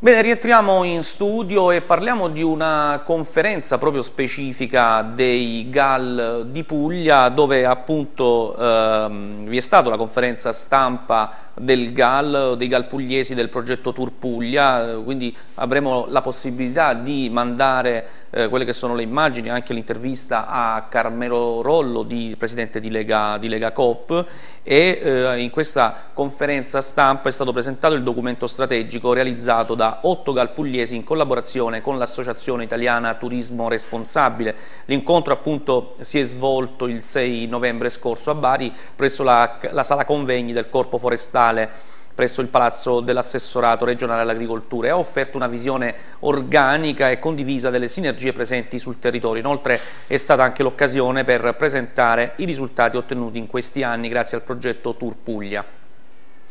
Bene, rientriamo in studio e parliamo di una conferenza proprio specifica dei GAL di Puglia dove appunto ehm, vi è stata la conferenza stampa del GAL, dei GAL pugliesi del progetto Tour Puglia, eh, quindi avremo la possibilità di mandare eh, quelle che sono le immagini, anche l'intervista a Carmelo Rollo, di, presidente di Lega, di Lega Coop e eh, in questa conferenza stampa è stato presentato il documento strategico realizzato da Ottogal Pugliesi in collaborazione con l'Associazione Italiana Turismo Responsabile. L'incontro appunto si è svolto il 6 novembre scorso a Bari presso la, la sala convegni del Corpo Forestale presso il Palazzo dell'Assessorato regionale all'agricoltura e ha offerto una visione organica e condivisa delle sinergie presenti sul territorio. Inoltre è stata anche l'occasione per presentare i risultati ottenuti in questi anni grazie al progetto Tour Puglia.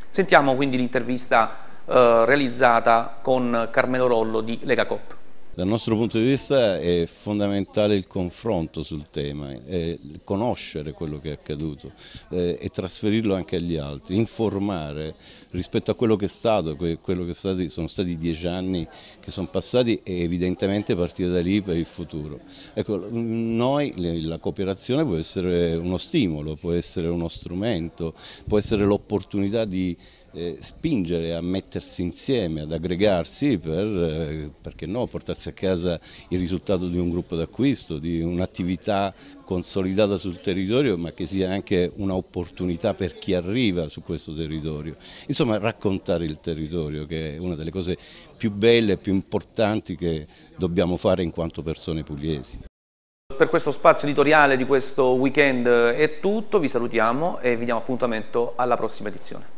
Sentiamo quindi l'intervista eh, realizzata con Carmelo Rollo di Lega Cop. Dal nostro punto di vista è fondamentale il confronto sul tema, conoscere quello che è accaduto eh, e trasferirlo anche agli altri, informare rispetto a quello che è stato, quello che stato, sono stati dieci anni che sono passati e evidentemente partire da lì per il futuro. Ecco, noi la cooperazione può essere uno stimolo, può essere uno strumento, può essere l'opportunità di eh, spingere a mettersi insieme, ad aggregarsi per, eh, perché no, portarsi a casa il risultato di un gruppo d'acquisto, di un'attività consolidata sul territorio ma che sia anche un'opportunità per chi arriva su questo territorio. Insomma raccontare il territorio che è una delle cose più belle, e più importanti che dobbiamo fare in quanto persone pugliesi. Per questo spazio editoriale di questo weekend è tutto, vi salutiamo e vi diamo appuntamento alla prossima edizione.